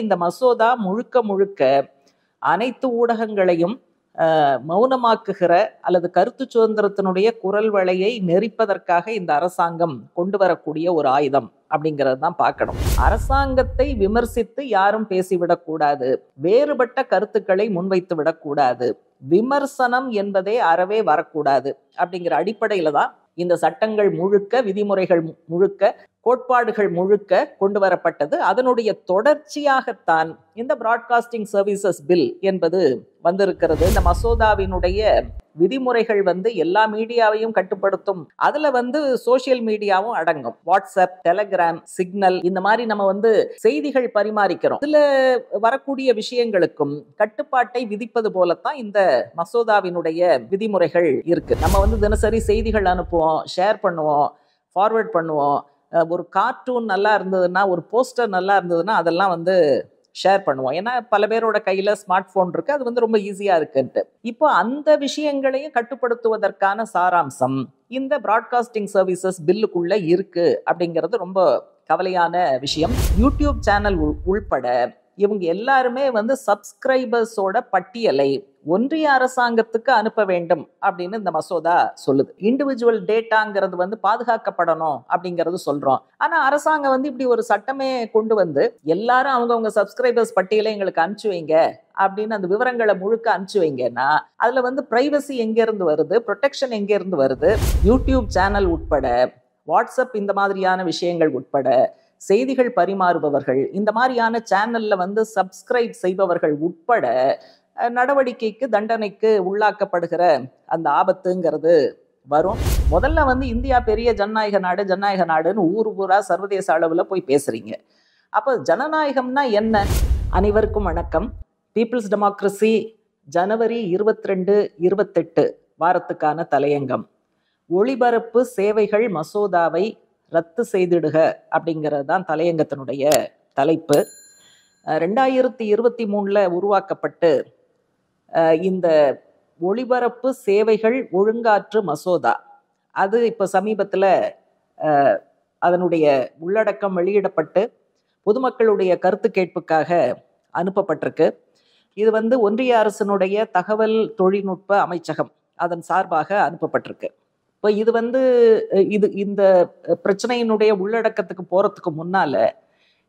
இந்த மசோதா முழுக்க முழுக்க அனைத்து ஊடகங்களையும் மௌனமாக்குகிற அல்லது கருத்து சுதந்திரத்தினுடைய குரல் வலையை நெறிப்பதற்காக இந்த அரசாங்கம் கொண்டு வரக்கூடிய ஒரு ஆயுதம் அப்படிங்கிறது தான் பார்க்கணும் அரசாங்கத்தை விமர்சித்து யாரும் பேசிவிடக்கூடாது வேறுபட்ட கருத்துக்களை முன்வைத்து விடக்கூடாது விமர்சனம் என்பதே அறவே வரக்கூடாது அப்படிங்கிற அடிப்படையில தான் இந்த சட்டங்கள் முழுக்க விதிமுறைகள் முழுக்க கோட்பாடுகள் முழுக்க கொண்டு வரப்பட்டது அதனுடைய தொடர்ச்சியாகத்தான் இந்த பிராட்காஸ்டிங் சர்வீசஸ் பில் என்பது வந்திருக்கிறது இந்த மசோதாவினுடைய விதிமுறைகள் வந்து எல்லா மீடியாவையும் கட்டுப்படுத்தும் அதுல வந்து சோசியல் மீடியாவும் அடங்கும் வாட்ஸ்அப் டெலகிராம் சிக்னல் இந்த மாதிரி நம்ம வந்து செய்திகள் பரிமாறிக்கிறோம் இதுல வரக்கூடிய விஷயங்களுக்கும் கட்டுப்பாட்டை விதிப்பது போலத்தான் இந்த மசோதாவினுடைய விதிமுறைகள் இருக்கு நம்ம வந்து தினசரி செய்திகள் அனுப்புவோம் ஷேர் பண்ணுவோம் ஃபார்வர்ட் பண்ணுவோம் ஒரு கார்ட்டூன் நல்லா இருந்ததுன்னா ஒரு போஸ்டர் நல்லா இருந்ததுன்னா அதெல்லாம் வந்து ஷேர் பண்ணுவோம் ஏன்னா பல பேரோட கையில் ஸ்மார்ட் ஃபோன் இருக்குது அது வந்து ரொம்ப ஈஸியாக இருக்குன்ட்டு இப்போ அந்த விஷயங்களையும் கட்டுப்படுத்துவதற்கான சாராம்சம் இந்த ப்ராட்காஸ்டிங் சர்வீசஸ் பில்லுக்குள்ளே இருக்குது அப்படிங்கிறது ரொம்ப கவலையான விஷயம் யூடியூப் சேனல் உள்பட இவங்க எல்லாருமே வந்து சப்ஸ்கிரைபர்ஸோட பட்டியலை ஒன்றிய அரசாங்கத்துக்கு அனுப்ப வேண்டும் அப்படின்னு இந்த மசோதா சொல்லுது இண்டிவிஜுவல் டேட்டாங்கிறது வந்து பாதுகாக்கப்படணும் அப்படிங்கிறது சொல்றோம் ஆனா அரசாங்கம் வந்து இப்படி ஒரு சட்டமே கொண்டு வந்து எல்லாரும் அவங்கவுங்க சப்ஸ்கிரைபர்ஸ் பட்டியலை எங்களுக்கு அனுப்பிச்சு வைங்க அப்படின்னு அந்த விவரங்களை முழுக்க அனுப்பிச்சு வைங்கன்னா அதுல வந்து பிரைவசி எங்க இருந்து வருது ப்ரொடெக்ஷன் எங்க இருந்து வருது யூடியூப் சேனல் உட்பட வாட்ஸ்அப் இந்த மாதிரியான விஷயங்கள் உட்பட செய்திகள் பரிமாறுபவர்கள் இந்த மாதிரியான சேனல்ல வந்து சப்ஸ்கிரைப் செய்பவர்கள் உட்பட நடவடிக்கைக்கு தண்டனைக்கு உள்ளாக்கப்படுகிற அந்த ஆபத்துங்கிறது வரும் முதல்ல வந்து இந்தியா பெரிய ஜனநாயக நாடு ஜனநாயக நாடுன்னு ஊர் ஊரா சர்வதேச அளவில் போய் பேசுறீங்க அப்போ ஜனநாயகம்னா என்ன அனைவருக்கும் வணக்கம் பீப்புள்ஸ் டெமோக்ரஸி ஜனவரி இருபத்தி ரெண்டு இருபத்தெட்டு வாரத்துக்கான தலையங்கம் ஒளிபரப்பு சேவைகள் மசோதாவை ரத்து செய்திடுக அப்படிங்கிறது தான் தலையங்கத்தினுடைய தலைப்பு ரெண்டாயிரத்தி இருபத்தி மூணில் உருவாக்கப்பட்டு இந்த ஒளிபரப்பு சேவைகள் ஒழுங்காற்று மசோதா அது இப்போ சமீபத்தில் அதனுடைய உள்ளடக்கம் வெளியிடப்பட்டு பொதுமக்களுடைய கருத்து கேட்புக்காக அனுப்பப்பட்டிருக்கு இது வந்து ஒன்றிய அரசினுடைய தகவல் தொழில்நுட்ப அமைச்சகம் அதன் சார்பாக அனுப்பப்பட்டிருக்கு இப்போ இது வந்து இது இந்த பிரச்சனையினுடைய உள்ளடக்கத்துக்கு போகிறதுக்கு முன்னால்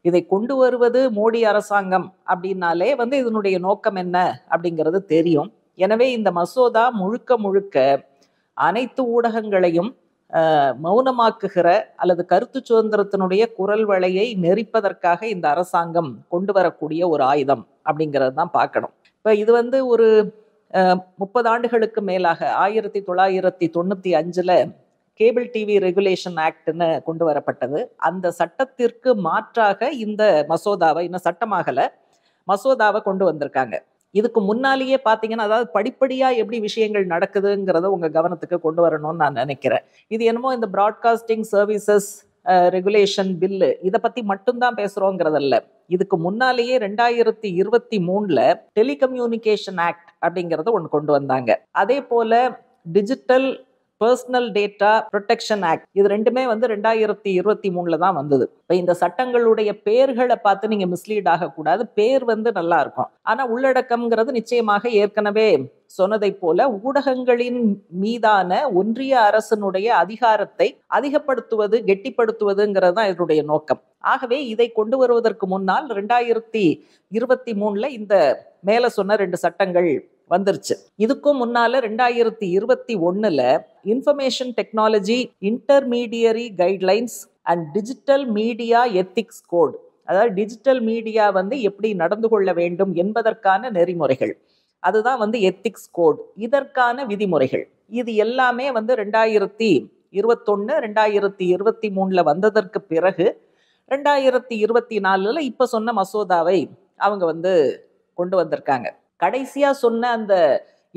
இதை கொண்டு வருவது மோடி அரசாங்கம் அப்படின்னாலே வந்து இதனுடைய நோக்கம் என்ன அப்படிங்கிறது தெரியும் எனவே இந்த மசோதா முழுக்க முழுக்க அனைத்து ஊடகங்களையும் மௌனமாக்குகிற அல்லது கருத்து சுதந்திரத்தினுடைய குரல் வலையை நெறிப்பதற்காக இந்த அரசாங்கம் கொண்டு வரக்கூடிய ஒரு ஆயுதம் அப்படிங்கிறது தான் பார்க்கணும் இப்போ இது வந்து ஒரு முப்பது ஆண்டுகளுக்கு மேலாக ஆயிரத்தி தொள்ளாயிரத்தி தொண்ணூற்றி அஞ்சில் கேபிள் டிவி ரெகுலேஷன் ஆக்ட்னு கொண்டு வரப்பட்டது அந்த சட்டத்திற்கு மாற்றாக இந்த மசோதாவை இன்னும் சட்டமாகலை மசோதாவை கொண்டு வந்திருக்காங்க இதுக்கு முன்னாலேயே பார்த்தீங்கன்னா அதாவது படிப்படியாக எப்படி விஷயங்கள் நடக்குதுங்கிறத உங்கள் கவனத்துக்கு கொண்டு வரணும்னு நான் நினைக்கிறேன் இது என்னமோ இந்த ப்ராட்காஸ்டிங் சர்வீசஸ் ரெகுலேஷன் பில்லு இதை பற்றி மட்டும்தான் பேசுகிறோங்கிறதல்ல இதுக்கு முன்னாலேயே ரெண்டாயிரத்தி இருபத்தி மூணில் டெலிகம்யூனிகேஷன் ஆக்ட் அப்படிங்கிறத ஒன்று கொண்டு வந்தாங்க அதே போல் digital personal data protection act இது ரெண்டுமே வந்து ரெண்டாயிரத்தி இருபத்தி மூணுல தான் வந்தது இப்போ இந்த சட்டங்களுடைய பேர்களை பார்த்து நீங்கள் மிஸ்லீட் ஆகக்கூடாது பேர் வந்து நல்லா இருக்கும் ஆனால் உள்ளடக்கம்ங்கிறது நிச்சயமாக ஏற்கனவே சொன்னதை போல ஊடகங்களின் மீதான ஒன்றிய அரசனுடைய அதிகாரத்தை அதிகப்படுத்துவது கெட்டிப்படுத்துவதுங்கிறது தான் இதனுடைய நோக்கம் ஆகவே இதை கொண்டு வருவதற்கு முன்னால் ரெண்டாயிரத்தி இருபத்தி மூணுல இந்த மேல சொன்ன ரெண்டு சட்டங்கள் வந்துருச்சு இதுக்கும் முன்னால ரெண்டாயிரத்தி இருபத்தி ஒன்றில் information technology intermediary guidelines and digital media ethics code அதாவது டிஜிட்டல் மீடியா வந்து எப்படி நடந்து கொள்ள வேண்டும் என்பதற்கான நெறிமுறைகள் அதுதான் வந்து எத்திக்ஸ் கோட் இதற்கான விதிமுறைகள் இது எல்லாமே வந்து ரெண்டாயிரத்தி இருபத்தொன்று ரெண்டாயிரத்தி இருபத்தி மூணில் வந்ததற்கு பிறகு ரெண்டாயிரத்தி இருபத்தி நாலுல இப்போ சொன்ன மசோதாவை அவங்க வந்து கொண்டு வந்திருக்காங்க கடைசியாக சொன்ன அந்த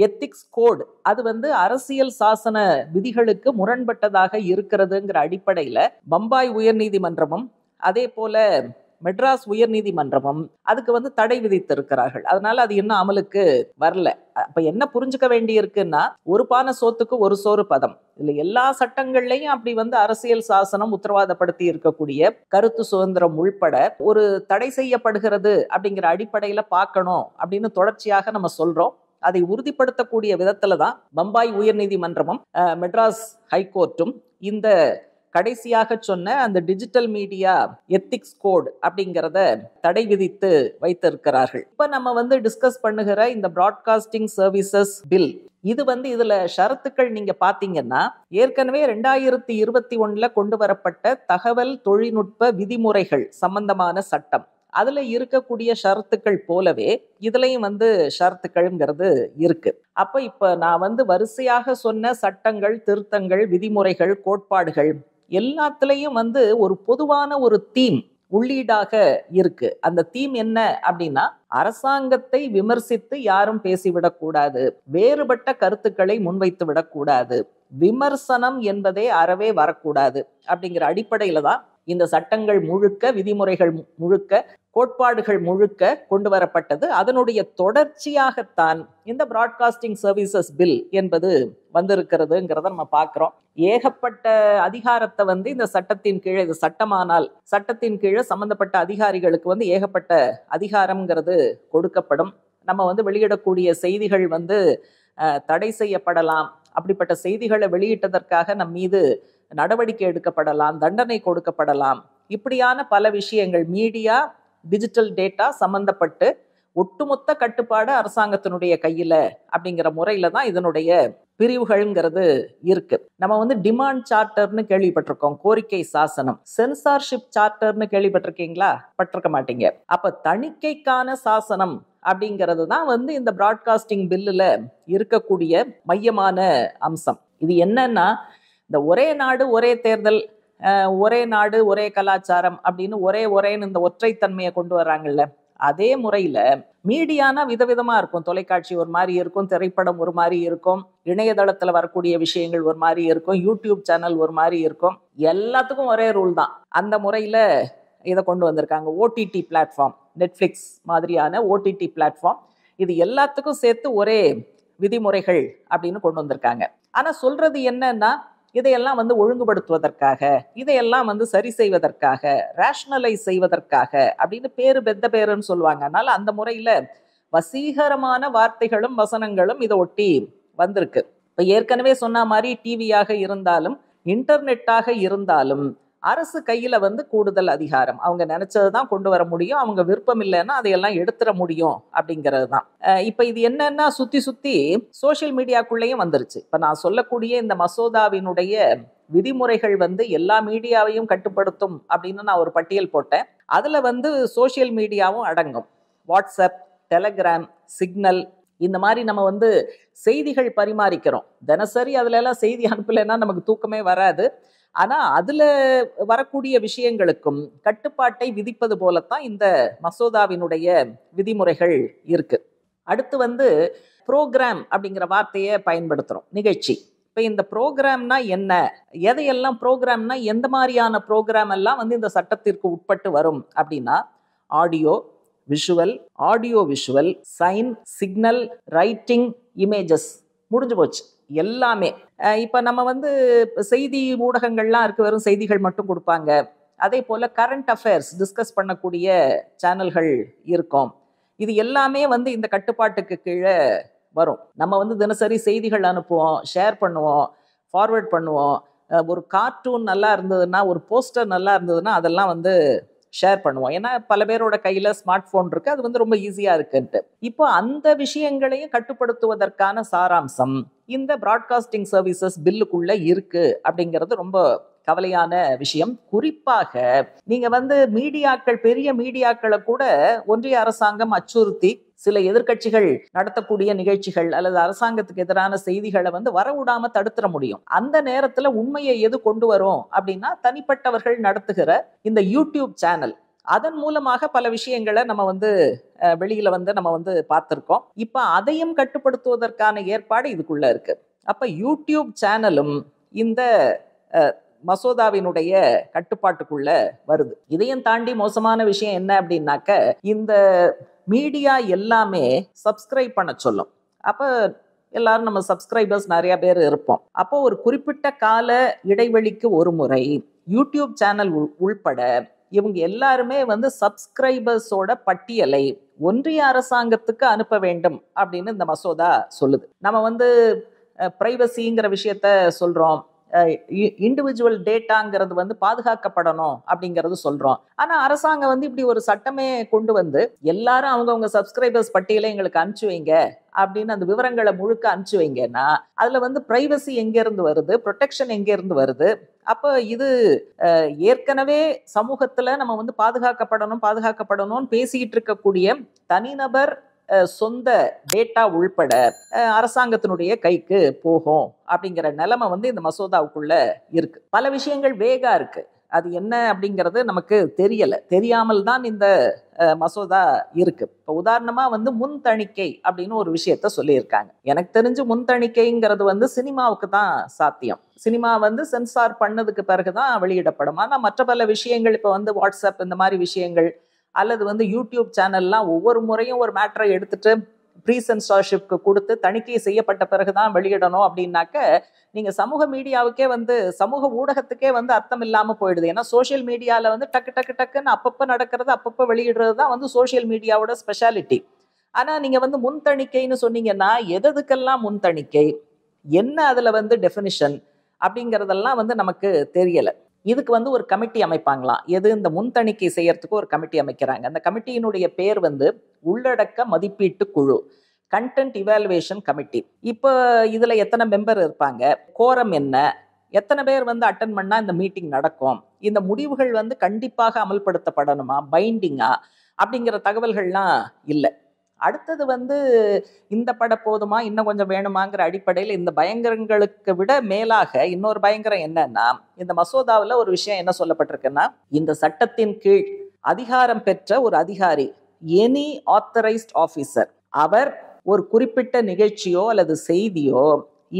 எத்திக்ஸ் கோட் அது வந்து அரசியல் சாசன விதிகளுக்கு முரண்பட்டதாக இருக்கிறதுங்கிற அடிப்படையில் பம்பாய் உயர்நீதிமன்றமும் அதே போல மெட்ராஸ் நீதிமன்றமும் அதுக்கு வந்து தடை விதித்திருக்கிறார்கள் அதனால அது இன்னும் அமலுக்கு வரல அப்ப என்ன புரிஞ்சுக்க வேண்டி இருக்குன்னா ஒரு பான சோத்துக்கு ஒரு சோறு பதம் இல்ல எல்லா சட்டங்கள்லையும் அப்படி வந்து அரசியல் சாசனம் உத்தரவாதப்படுத்தி இருக்கக்கூடிய கருத்து சுதந்திரம் உள்பட ஒரு தடை செய்யப்படுகிறது அப்படிங்கிற அடிப்படையில பார்க்கணும் அப்படின்னு தொடர்ச்சியாக நம்ம சொல்றோம் அதை உறுதிப்படுத்தக்கூடிய விதத்துல தான் பம்பாய் உயர்நீதிமன்றமும் மெட்ராஸ் ஹைகோர்ட்டும் இந்த கடைசியாக சொன்ன அந்த டிஜிட்டல் மீடியா எத்திக்ஸ் கோட் அப்படிங்கிறத தடை விதித்து வைத்திருக்கிறார்கள் இப்போ நம்ம வந்து டிஸ்கஸ் பண்ணுகிற இந்த பிராட்காஸ்டிங் சர்வீசஸ் பில் இது வந்து இதுல ஷரத்துக்கள் நீங்க பாத்தீங்கன்னா ஏற்கனவே ரெண்டாயிரத்தி இருபத்தி ஒண்ணுல கொண்டு வரப்பட்ட தகவல் தொழில்நுட்ப விதிமுறைகள் சம்பந்தமான சட்டம் அதுல இருக்கக்கூடிய ஷரத்துக்கள் போலவே இதுலயும் வந்து ஷரத்துக்கள்ங்கிறது இருக்கு அப்ப இப்ப நான் வந்து வரிசையாக சொன்ன சட்டங்கள் திருத்தங்கள் விதிமுறைகள் கோட்பாடுகள் எல்லாத்துலேயும் வந்து ஒரு பொதுவான ஒரு தீம் உள்ளீடாக இருக்கு அந்த தீம் என்ன அப்படின்னா அரசாங்கத்தை விமர்சித்து யாரும் பேசிவிடக்கூடாது வேறுபட்ட கருத்துக்களை முன்வைத்து விடக்கூடாது விமர்சனம் என்பதே அறவே வரக்கூடாது அப்படிங்கிற அடிப்படையில தான் இந்த சட்டங்கள் முழுக்க விதிமுறைகள் முழுக்க கோட்பாடுகள் முழுக்க கொண்டு வரப்பட்டது அதனுடைய தொடர்ச்சியாகத்தான் இந்த பிராட்காஸ்டிங் சர்வீசஸ் பில் என்பது வந்திருக்கிறதுங்கிறத நம்ம பார்க்குறோம் ஏகப்பட்ட அதிகாரத்தை வந்து இந்த சட்டத்தின் கீழே இது சட்டமானால் சட்டத்தின் கீழே சம்பந்தப்பட்ட அதிகாரிகளுக்கு வந்து ஏகப்பட்ட அதிகாரம்ங்கிறது கொடுக்கப்படும் நம்ம வந்து வெளியிடக்கூடிய செய்திகள் வந்து தடை செய்யப்படலாம் அப்படிப்பட்ட செய்திகளை வெளியிட்டதற்காக நம் மீது நடவடிக்கை எடுக்கப்படலாம் தண்டனை கொடுக்கப்படலாம் இப்படியான பல விஷயங்கள் மீடியா டிஜிட்டல் டேட்டா சம்பந்தப்பட்டு ஒட்டுமொத்த கட்டுப்பாடு அரசாங்கத்தினுடைய கையில அப்படிங்கிற முறையில தான் இதனுடைய பிரிவுகள்ங்கிறது இருக்கு நம்ம வந்து டிமாண்ட் சார்ட்டர்னு கேள்விப்பட்டிருக்கோம் கோரிக்கை சாசனம் சென்சார்ஷிப் சார்ட்டர்னு கேள்விப்பட்டிருக்கீங்களா பட்டிருக்க மாட்டீங்க அப்ப தணிக்கைக்கான சாசனம் அப்படிங்கிறது தான் வந்து இந்த பிராட்காஸ்டிங் பில்லுல இருக்கக்கூடிய மையமான அம்சம் இது என்னன்னா இந்த ஒரே நாடு ஒரே தேர்தல் ஒரே நாடு ஒரே கலாச்சாரம் அப்படின்னு ஒரே ஒரேன்னு இந்த ஒற்றைத்தன்மையை கொண்டு வர்றாங்கல்ல அதே முறையில் மீடியானா விதவிதமாக இருக்கும் தொலைக்காட்சி ஒரு மாதிரி இருக்கும் திரைப்படம் ஒரு மாதிரி இருக்கும் இணையதளத்தில் வரக்கூடிய விஷயங்கள் ஒரு மாதிரி இருக்கும் யூடியூப் சேனல் ஒரு மாதிரி இருக்கும் எல்லாத்துக்கும் ஒரே ரூல் தான் அந்த முறையில் இதை கொண்டு வந்திருக்காங்க ஓடிடி பிளாட்ஃபார்ம் நெட்ஃப்ளிக்ஸ் மாதிரியான ஓடிடி பிளாட்ஃபார்ம் இது எல்லாத்துக்கும் சேர்த்து ஒரே விதிமுறைகள் அப்படின்னு கொண்டு வந்திருக்காங்க ஆனால் சொல்கிறது என்னன்னா இதையெல்லாம் வந்து ஒழுங்குபடுத்துவதற்காக இதையெல்லாம் வந்து சரி செய்வதற்காக ரேஷ்னலைஸ் செய்வதற்காக அப்படின்னு பேரு பெத்த பேருன்னு சொல்லுவாங்க அதனால அந்த முறையில் வசீகரமான வார்த்தைகளும் வசனங்களும் இதை ஒட்டி வந்திருக்கு இப்போ ஏற்கனவே சொன்ன மாதிரி டிவியாக இருந்தாலும் இன்டர்நெட்டாக இருந்தாலும் அரசு கையில் வந்து கூடுதல் அதிகாரம் அவங்க நினச்சது தான் கொண்டு வர முடியும் அவங்க விருப்பம் இல்லைன்னா அதையெல்லாம் எடுத்துட முடியும் அப்படிங்கிறது தான் இப்போ இது என்னன்னா சுற்றி சுற்றி சோஷியல் மீடியாக்குள்ளேயும் வந்துருச்சு இப்போ நான் சொல்லக்கூடிய இந்த மசோதாவினுடைய விதிமுறைகள் வந்து எல்லா மீடியாவையும் கட்டுப்படுத்தும் அப்படின்னு நான் ஒரு பட்டியல் போட்டேன் அதில் வந்து சோஷியல் மீடியாவும் அடங்கும் வாட்ஸ்அப் டெலகிராம் சிக்னல் இந்த மாதிரி நம்ம வந்து செய்திகள் பரிமாறிக்கிறோம் தினசரி அதுலலாம் செய்தி அனுப்பலைன்னா நமக்கு தூக்கமே வராது ஆனால் அதில் வரக்கூடிய விஷயங்களுக்கும் கட்டுப்பாட்டை விதிப்பது போலத்தான் இந்த மசோதாவினுடைய விதிமுறைகள் இருக்கு அடுத்து வந்து ப்ரோக்ராம் அப்படிங்கிற வார்த்தையை பயன்படுத்துகிறோம் நிகழ்ச்சி இப்போ இந்த ப்ரோக்ராம்னா என்ன எதையெல்லாம் ப்ரோக்ராம்னா எந்த மாதிரியான ப்ரோக்ராம் எல்லாம் வந்து இந்த சட்டத்திற்கு உட்பட்டு வரும் அப்படின்னா audio visual audio visual sign signal writing images முடிஞ்சு போச்சு எல்லாமே இப்போ நம்ம வந்து செய்தி ஊடகங்கள்லாம் இருக்கு வெறும் செய்திகள் மட்டும் கொடுப்பாங்க அதே போல் கரண்ட் அஃபேர்ஸ் டிஸ்கஸ் பண்ணக்கூடிய சேனல்கள் இருக்கும் இது எல்லாமே வந்து இந்த கட்டுப்பாட்டுக்கு கீழே வரும் நம்ம வந்து தினசரி செய்திகள் அனுப்புவோம் ஷேர் பண்ணுவோம் ஃபார்வேர்ட் பண்ணுவோம் ஒரு கார்ட்டூன் நல்லா இருந்ததுன்னா ஒரு போஸ்டர் நல்லா இருந்ததுன்னா அதெல்லாம் வந்து ஷேர் பண்ணுவோம் ஏன்னா பல பேரோட கையில் ஸ்மார்ட் ஃபோன் இருக்குது அது வந்து ரொம்ப ஈஸியாக இருக்குன்ட்டு இப்போ அந்த விஷயங்களையும் கட்டுப்படுத்துவதற்கான சாராம்சம் இந்த ப்ராட்காஸ்டிங் சர்வீசஸ் பில்லுக்குள்ளே இருக்குது அப்படிங்கிறது ரொம்ப கவலையான விஷயம் குறிப்பாக நீங்க வந்து மீடியாக்கள் பெரிய மீடியாக்களை கூட ஒன்றிய அரசாங்கம் அச்சுறுத்தி சில எதிர்கட்சிகள் நடத்தக்கூடிய நிகழ்ச்சிகள் அல்லது அரசாங்கத்துக்கு எதிரான செய்திகளை வந்து வரவிடாம தடுத்துட முடியும் அந்த நேரத்துல உண்மையை எது கொண்டு வரும் அப்படின்னா தனிப்பட்டவர்கள் நடத்துகிற இந்த யூடியூப் சேனல் அதன் மூலமாக பல விஷயங்களை நம்ம வந்து வெளியில வந்து நம்ம வந்து பார்த்துருக்கோம் இப்போ அதையும் கட்டுப்படுத்துவதற்கான ஏற்பாடு இதுக்குள்ள இருக்கு அப்ப யூடியூப் சேனலும் இந்த மசோதாவினுடைய கட்டுப்பாட்டுக்குள்ள வருது இதையும் தாண்டி மோசமான விஷயம் என்ன அப்படின்னாக்க இந்த மீடியா எல்லாமே சப்ஸ்கிரைப் பண்ண சொல்லும் அப்போ எல்லாரும் நம்ம சப்ஸ்கிரைபர்ஸ் நிறைய பேர் இருப்போம் அப்போ ஒரு குறிப்பிட்ட கால இடைவெளிக்கு ஒரு முறை யூடியூப் சேனல் உள்பட இவங்க எல்லாருமே வந்து சப்ஸ்கிரைபர்ஸோட பட்டியலை ஒன்றிய அரசாங்கத்துக்கு அனுப்ப வேண்டும் அப்படின்னு இந்த மசோதா சொல்லுது நம்ம வந்து ப்ரைவசிங்கிற விஷயத்த சொல்கிறோம் இண்டிவிஜுவல் டேட்டாங்கிறது வந்து பாதுகாக்கப்படணும் அப்படிங்கிறது சொல்றோம் ஆனா அரசாங்கம் வந்து இப்படி ஒரு சட்டமே கொண்டு வந்து எல்லாரும் அவங்கவுங்க சப்ஸ்கிரைபர்ஸ் பட்டியலை எங்களுக்கு அனுப்பிச்சு வைங்க அப்படின்னு அந்த விவரங்களை முழுக்க அனுப்பிச்சு வைங்கன்னா அதுல வந்து ப்ரைவசி எங்கேருந்து வருது ப்ரொடெக்ஷன் எங்கேருந்து வருது அப்போ இது ஏற்கனவே சமூகத்தில் நம்ம வந்து பாதுகாக்கப்படணும் பாதுகாக்கப்படணும்னு பேசிக்கிட்டு இருக்கக்கூடிய தனிநபர் சொந்த டேட்டா உள்பட அரசாங்கத்தினுடைய கைக்கு போகும் அப்படிங்கிற நிலைமை வந்து இந்த மசோதாவுக்குள்ள இருக்கு பல விஷயங்கள் வேகா இருக்கு அது என்ன அப்படிங்கிறது நமக்கு தெரியலை தெரியாமல் தான் இந்த மசோதா இருக்கு இப்போ உதாரணமாக வந்து முன் தணிக்கை அப்படின்னு ஒரு விஷயத்த சொல்லியிருக்காங்க எனக்கு தெரிஞ்சு முன் தணிக்கைங்கிறது வந்து சினிமாவுக்கு தான் சாத்தியம் சினிமா வந்து சென்சார் பண்ணதுக்கு பிறகு தான் வெளியிடப்படும் ஆனால் மற்ற பல விஷயங்கள் இப்போ வந்து வாட்ஸ்அப் இந்த மாதிரி விஷயங்கள் அல்லது வந்து யூடியூப் சேனல்லாம் ஒவ்வொரு முறையும் ஒரு மேட்ரை எடுத்துட்டு ப்ரீ சென்சார்ஷிப்க்கு கொடுத்து தணிக்கை செய்யப்பட்ட பிறகு தான் வெளியிடணும் அப்படின்னாக்க நீங்கள் சமூக மீடியாவுக்கே வந்து சமூக ஊடகத்துக்கே வந்து அர்த்தம் இல்லாமல் போயிடுது ஏன்னா சோஷியல் மீடியாவில் வந்து டக்கு டக்கு டக்குன்னு அப்பப்போ நடக்கிறது அப்பப்போ வெளியிடுறது தான் வந்து சோஷியல் மீடியாவோட ஸ்பெஷாலிட்டி ஆனால் நீங்கள் வந்து முன் தணிக்கைன்னு சொன்னீங்கன்னா எதுக்கெல்லாம் முன் தணிக்கை என்ன அதில் வந்து டெபினிஷன் அப்படிங்கிறதெல்லாம் வந்து நமக்கு தெரியலை இதுக்கு வந்து ஒரு கமிட்டி அமைப்பாங்களாம் எது இந்த முன் தணிக்கை செய்யறதுக்கு ஒரு கமிட்டி அமைக்கிறாங்க அந்த கமிட்டியினுடைய பேர் வந்து உள்ளடக்க மதிப்பீட்டு குழு கண்டென்ட் இவாலுவேஷன் கமிட்டி இப்போ இதில் எத்தனை மெம்பர் இருப்பாங்க கோரம் என்ன எத்தனை பேர் வந்து அட்டன் பண்ணால் இந்த மீட்டிங் நடக்கும் இந்த முடிவுகள் வந்து கண்டிப்பாக அமல்படுத்தப்படணுமா பைண்டிங்கா அப்படிங்கிற தகவல்கள்லாம் இல்லை அடுத்தது வந்து இந்த படம் போதுமா இன்னும் கொஞ்சம் வேணுமாங்கிற அடிப்படையில் இந்த பயங்கரங்களுக்கு விட மேலாக இன்னொரு பயங்கரம் என்னன்னா இந்த மசோதாவில் ஒரு விஷயம் என்ன சொல்லப்பட்டிருக்குன்னா இந்த சட்டத்தின் கீழ் அதிகாரம் பெற்ற ஒரு அதிகாரி எனி ஆத்தரைஸ்ட் ஆஃபீஸர் அவர் ஒரு குறிப்பிட்ட நிகழ்ச்சியோ அல்லது செய்தியோ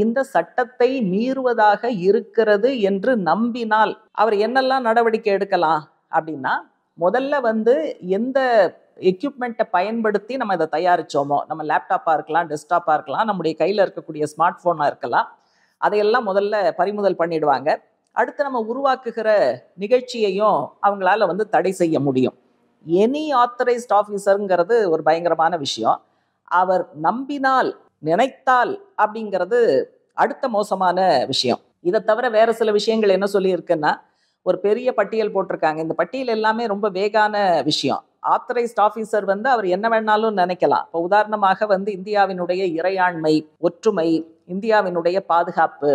இந்த சட்டத்தை மீறுவதாக இருக்கிறது என்று நம்பினால் அவர் என்னெல்லாம் நடவடிக்கை எடுக்கலாம் அப்படின்னா முதல்ல வந்து எந்த எக்யூப்மெண்ட்டை பயன்படுத்தி நம்ம இதை தயாரித்தோமோ நம்ம லேப்டாப்பாக இருக்கலாம் டெஸ்க்டாப்பாக இருக்கலாம் நம்முடைய கையில் இருக்கக்கூடிய ஸ்மார்ட் ஃபோனாக இருக்கலாம் அதையெல்லாம் முதல்ல பறிமுதல் பண்ணிடுவாங்க அடுத்து நம்ம உருவாக்குகிற நிகழ்ச்சியையும் அவங்களால வந்து தடை செய்ய முடியும் எனி ஆத்தரைஸ்ட் ஆஃபீஸருங்கிறது ஒரு பயங்கரமான விஷயம் அவர் நம்பினால் நினைத்தால் அப்படிங்கிறது அடுத்த மோசமான விஷயம் இதை தவிர வேறு சில விஷயங்கள் என்ன சொல்லியிருக்குன்னா ஒரு பெரிய பட்டியல் போட்டிருக்காங்க இந்த பட்டியல் எல்லாமே ரொம்ப வேகான விஷயம் ஆத்தரைஸ்ட் ஆஃபீஸர் வந்து அவர் என்ன வேணாலும் நினைக்கலாம் இப்போ உதாரணமாக வந்து இந்தியாவினுடைய இறையாண்மை ஒற்றுமை இந்தியாவினுடைய பாதுகாப்பு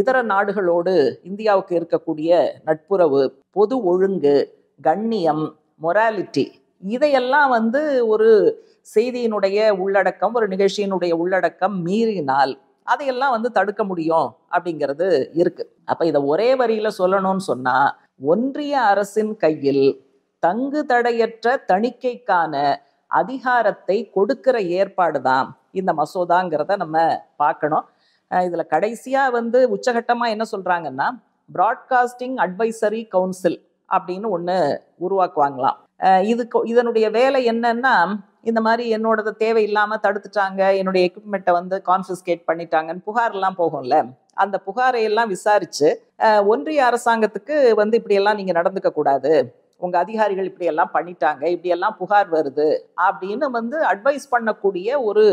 இதர நாடுகளோடு இந்தியாவுக்கு இருக்கக்கூடிய நட்புறவு பொது ஒழுங்கு கண்ணியம் மொராலிட்டி இதையெல்லாம் வந்து ஒரு செய்தியினுடைய உள்ளடக்கம் ஒரு நிகழ்ச்சியினுடைய உள்ளடக்கம் மீறினால் அதையெல்லாம் வந்து தடுக்க முடியும் அப்படிங்கிறது இருக்கு அப்ப இதை ஒரே வரியில சொல்லணும்னு சொன்னா ஒன்றிய அரசின் கையில் தங்கு தடையற்ற தணிக்கைக்கான அதிகாரத்தை கொடுக்கிற ஏற்பாடு தான் இந்த மசோதாங்கிறத நம்ம பார்க்கணும் இதில் கடைசியாக வந்து உச்சகட்டமாக என்ன சொல்கிறாங்கன்னா ப்ராட்காஸ்டிங் அட்வைசரி கவுன்சில் அப்படின்னு ஒன்று உருவாக்குவாங்களாம் இது இதனுடைய வேலை என்னன்னா இந்த மாதிரி என்னோடது தேவையில்லாமல் தடுத்துட்டாங்க என்னுடைய எக்யூப்மெண்ட்டை வந்து கான்ஃபிஸ்கேட் பண்ணிட்டாங்கன்னு புகார்லாம் போகும்ல அந்த புகாரையெல்லாம் விசாரித்து ஒன்றிய அரசாங்கத்துக்கு வந்து இப்படியெல்லாம் நீங்கள் நடந்துக்க கூடாது உங்கள் அதிகாரிகள் இப்படியெல்லாம் பண்ணிட்டாங்க இப்படியெல்லாம் புகார் வருது அப்படின்னு வந்து அட்வைஸ் பண்ணக்கூடிய ஒரு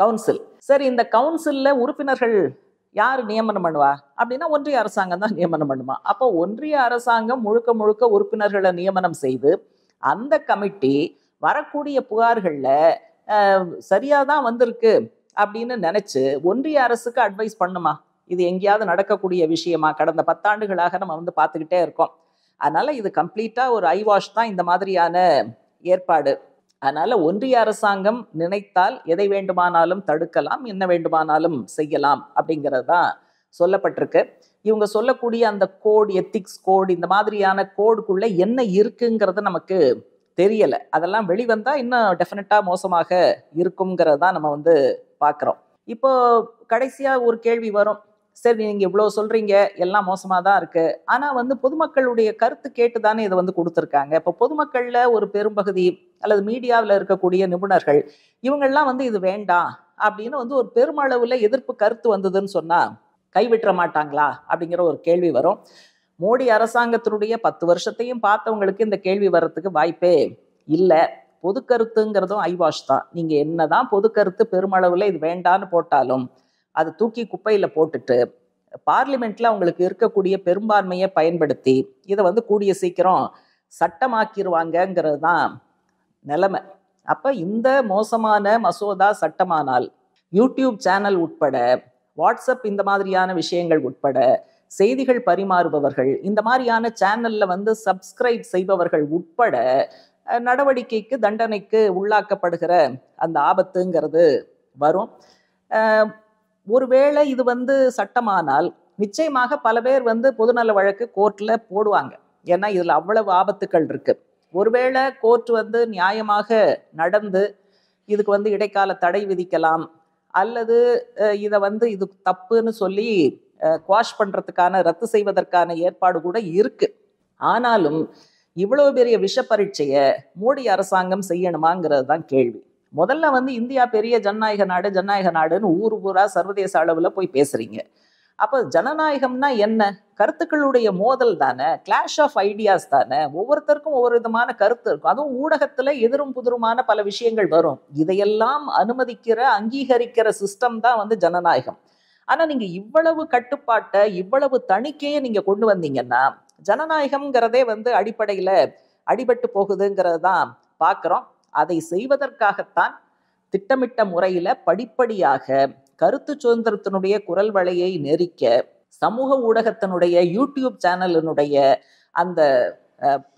கவுன்சில் சரி இந்த கவுன்சிலில் உறுப்பினர்கள் யார் நியமனம் பண்ணுவா அப்படின்னா ஒன்றிய அரசாங்கம் தான் நியமனம் பண்ணுமா அப்போ ஒன்றிய அரசாங்கம் முழுக்க முழுக்க உறுப்பினர்களை நியமனம் செய்து அந்த கமிட்டி வரக்கூடிய புகார்களில் சரியாக தான் வந்திருக்கு அப்படின்னு நினச்சி ஒன்றிய அரசுக்கு அட்வைஸ் பண்ணுமா இது எங்கேயாவது நடக்கக்கூடிய விஷயமா கடந்த பத்தாண்டுகளாக நம்ம வந்து பார்த்துக்கிட்டே இருக்கோம் அதனால் இது கம்ப்ளீட்டாக ஒரு ஐ வாஷ் தான் இந்த மாதிரியான ஏற்பாடு அதனால் ஒன்றிய அரசாங்கம் நினைத்தால் எதை வேண்டுமானாலும் தடுக்கலாம் என்ன வேண்டுமானாலும் செய்யலாம் அப்படிங்கிறது தான் சொல்லப்பட்டிருக்கு இவங்க சொல்லக்கூடிய அந்த கோடு எத்திக்ஸ் கோடு இந்த மாதிரியான கோடுக்குள்ளே என்ன இருக்குங்கிறத நமக்கு தெரியலை அதெல்லாம் வெளிவந்தால் இன்னும் டெஃபினட்டாக மோசமாக இருக்குங்கிறது தான் நம்ம வந்து பார்க்குறோம் இப்போ கடைசியாக ஒரு கேள்வி வரும் சரி நீங்கள் இவ்வளோ சொல்கிறீங்க எல்லாம் மோசமாக தான் இருக்குது ஆனால் வந்து பொதுமக்களுடைய கருத்து கேட்டு தானே இதை வந்து கொடுத்துருக்காங்க இப்போ பொதுமக்களில் ஒரு பெரும்பகுதி அல்லது மீடியாவில் இருக்கக்கூடிய நிபுணர்கள் இவங்கள்லாம் வந்து இது வேண்டாம் அப்படின்னு வந்து ஒரு பெருமளவில் எதிர்ப்பு கருத்து வந்ததுன்னு சொன்னால் கைவிட்டுற மாட்டாங்களா அப்படிங்கிற ஒரு கேள்வி வரும் மோடி அரசாங்கத்தினுடைய பத்து வருஷத்தையும் பார்த்தவங்களுக்கு இந்த கேள்வி வர்றதுக்கு வாய்ப்பே இல்லை பொது கருத்துங்கிறதும் ஐவாஷ் தான் நீங்கள் என்னதான் பொது கருத்து பெருமளவில் இது வேண்டான்னு போட்டாலும் அதை தூக்கி குப்பையில் போட்டுட்டு பார்லிமெண்ட்ல அவங்களுக்கு இருக்கக்கூடிய பெரும்பான்மையை பயன்படுத்தி இதை வந்து கூடிய சீக்கிரம் சட்டமாக்கிடுவாங்கங்கிறது தான் நிலைமை அப்போ இந்த மோசமான மசோதா சட்டமானால் யூடியூப் சேனல் உட்பட வாட்ஸ்அப் இந்த மாதிரியான விஷயங்கள் உட்பட செய்திகள் பரிமாறுபவர்கள் இந்த மாதிரியான சேனலில் வந்து சப்ஸ்கிரைப் செய்பவர்கள் உட்பட நடவடிக்கைக்கு தண்டனைக்கு உள்ளாக்கப்படுகிற அந்த ஆபத்துங்கிறது வரும் ஒருவேளை இது வந்து சட்டமானால் நிச்சயமாக பல பேர் வந்து பொதுநல வழக்கு கோர்ட்டில் போடுவாங்க ஏன்னா இதில் அவ்வளவு ஆபத்துக்கள் இருக்கு ஒருவேளை கோர்ட் வந்து நியாயமாக நடந்து இதுக்கு வந்து இடைக்கால தடை விதிக்கலாம் அல்லது இதை வந்து இது தப்புன்னு சொல்லி குவாஷ் பண்ணுறதுக்கான ரத்து செய்வதற்கான ஏற்பாடு கூட இருக்கு ஆனாலும் இவ்வளவு பெரிய விஷ பரீட்சையை மோடி அரசாங்கம் செய்யணுமாங்கிறது தான் கேள்வி முதல்ல வந்து இந்தியா பெரிய ஜனநாயக நாடு ஜனநாயக நாடுன்னு ஊர் ஊரா சர்வதேச அளவில் போய் பேசுறீங்க அப்போ ஜனநாயகம்னா என்ன கருத்துக்களுடைய மோதல் தானே கிளாஷ் ஆஃப் ஐடியாஸ் தானே ஒவ்வொருத்தருக்கும் ஒவ்வொரு விதமான கருத்து இருக்கும் அதுவும் ஊடகத்தில் எதிரும் புதிருமான பல விஷயங்கள் வரும் இதையெல்லாம் அனுமதிக்கிற அங்கீகரிக்கிற சிஸ்டம் தான் வந்து ஜனநாயகம் ஆனால் நீங்கள் இவ்வளவு கட்டுப்பாட்டை இவ்வளவு தணிக்கையை நீங்கள் கொண்டு வந்தீங்கன்னா ஜனநாயகம்ங்கிறதே வந்து அடிப்படையில் அடிபட்டு போகுதுங்கிறது தான் பார்க்குறோம் அதை செய்வதற்காகத்தான் திட்டமிட்ட முறையில படிப்படியாக கருத்து சுதந்திரத்தினுடைய குரல் வலையை நெறிக்க சமூக ஊடகத்தினுடைய யூடியூப் சேனலினுடைய அந்த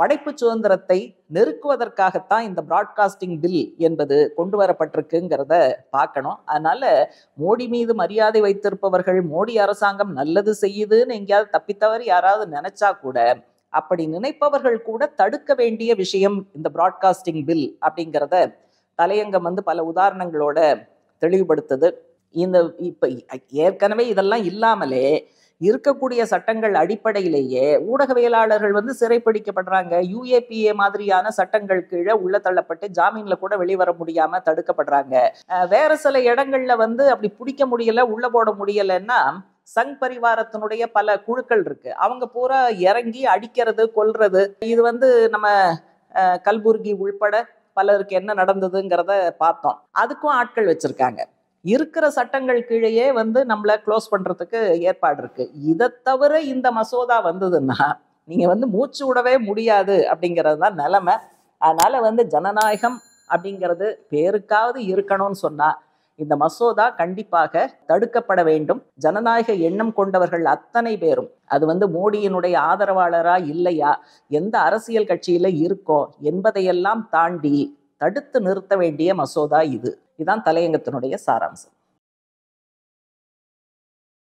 படைப்பு சுதந்திரத்தை நெருக்குவதற்காகத்தான் இந்த பிராட்காஸ்டிங் பில் என்பது கொண்டு வரப்பட்டிருக்குங்கிறத பார்க்கணும் அதனால மோடி மீது மரியாதை வைத்திருப்பவர்கள் மோடி அரசாங்கம் நல்லது செய்யுதுன்னு எங்கேயாவது தப்பித்தவர் யாராவது நினைச்சா கூட அப்படி நினைப்பவர்கள் கூட தடுக்க வேண்டிய விஷயம் இந்த ப்ராட்காஸ்டிங் பில் அப்படிங்கிறத தலையங்கம் வந்து பல உதாரணங்களோட தெளிவுபடுத்துது இந்த இப்போ ஏற்கனவே இதெல்லாம் இல்லாமலே இருக்கக்கூடிய சட்டங்கள் அடிப்படையிலேயே ஊடகவியலாளர்கள் வந்து சிறைப்பிடிக்கப்படுறாங்க யூஏபிஏ மாதிரியான சட்டங்கள் கீழே உள்ள தள்ளப்பட்டு ஜாமீன்ல கூட வெளிவர முடியாம தடுக்கப்படுறாங்க வேற சில இடங்கள்ல வந்து அப்படி பிடிக்க முடியல உள்ள போட முடியலன்னா சங் பரிவாரத்தினுடைய பல குழுக்கள் இருக்கு அவங்க பூரா இறங்கி அடிக்கிறது கொல்றது இது வந்து நம்ம கல்புர்கி உள்பட பலருக்கு என்ன நடந்ததுங்கிறத பார்த்தோம் அதுக்கும் ஆட்கள் வச்சிருக்காங்க இருக்கிற சட்டங்கள் கீழேயே வந்து நம்மளை க்ளோஸ் பண்ணுறதுக்கு ஏற்பாடு இருக்கு இதை தவிர இந்த மசோதா வந்ததுன்னா நீங்கள் வந்து மூச்சு விடவே முடியாது அப்படிங்கிறது தான் நிலமை அதனால் வந்து ஜனநாயகம் அப்படிங்கிறது பேருக்காவது இருக்கணும்னு சொன்னால் இந்த மசோதா கண்டிப்பாக தடுக்கப்பட வேண்டும் ஜனநாயக எண்ணம் கொண்டவர்கள் அத்தனை பேரும் அது வந்து மோடியினுடைய ஆதரவாளரா இல்லையா எந்த அரசியல் கட்சியில இருக்கோ என்பதையெல்லாம் தாண்டி தடுத்து நிறுத்த வேண்டிய மசோதா இது இதுதான் தலையங்கத்தினுடைய சாராம்சம்